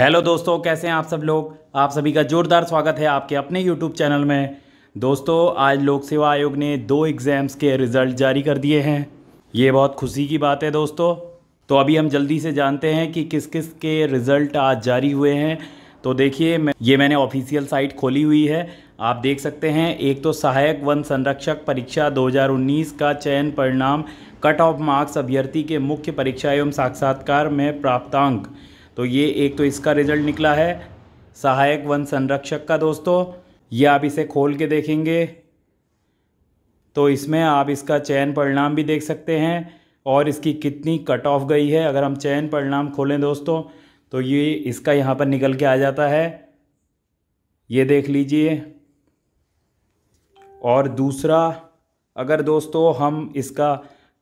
hello दोस्तों कैसे हैं आप सब लोग आप सभी का जोरदार स्वागत है आपके अपने यूट्यूब चैनल में दोस्तों आज लोक सेवा आयोग ने दो एग्ज़ाम्स के रिज़ल्ट जारी कर दिए हैं ये बहुत खुशी की बात है दोस्तों तो अभी हम जल्दी से जानते हैं कि किस किस के रिज़ल्ट आज जारी हुए हैं तो देखिए मैं ये मैंने ऑफिशियल साइट खोली हुई है आप देख सकते हैं एक तो सहायक वन संरक्षक परीक्षा 2019 का चयन परिणाम कट ऑफ मार्क्स अभ्यर्थी के मुख्य परीक्षा एवं साक्षात्कार में प्राप्तांक तो ये एक तो इसका रिजल्ट निकला है सहायक वन संरक्षक का दोस्तों ये आप इसे खोल के देखेंगे तो इसमें आप इसका चयन परिणाम भी देख सकते हैं और इसकी कितनी कट ऑफ गई है अगर हम चयन परिणाम खोलें दोस्तों तो ये इसका यहाँ पर निकल के आ जाता है ये देख लीजिए और दूसरा अगर दोस्तों हम इसका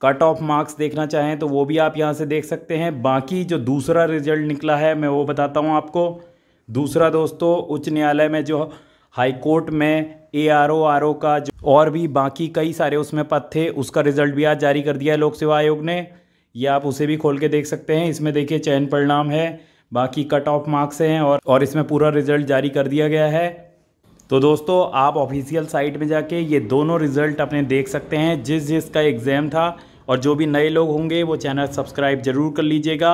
कट ऑफ मार्क्स देखना चाहें तो वो भी आप यहाँ से देख सकते हैं बाकी जो दूसरा रिजल्ट निकला है मैं वो बताता हूँ आपको दूसरा दोस्तों उच्च न्यायालय में जो हाई कोर्ट में A R O R O का जो और भी बाकी कई सारे उसमें पद थे उसका रिजल्ट भी आज जारी कर दिया है लोक सेवा आयोग ने ये आप उसे भी खोल के देख सकते हैं इसमें देखिए चयन परिणाम है बाकी कट ऑफ मार्क्स हैं और और इसमें पूरा रिजल्ट जारी कर दिया गया है तो दोस्तों आप ऑफिशियल साइट में जाके ये दोनों रिज़ल्ट अपने देख सकते हैं जिस जिसका एग्ज़ाम था और जो भी नए लोग होंगे वो चैनल सब्सक्राइब जरूर कर लीजिएगा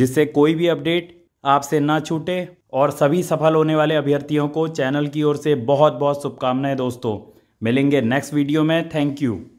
जिससे कोई भी अपडेट आपसे ना छूटे और सभी सफल होने वाले अभ्यर्थियों को चैनल की ओर से बहुत बहुत शुभकामनाएं दोस्तों मिलेंगे नेक्स्ट वीडियो में थैंक यू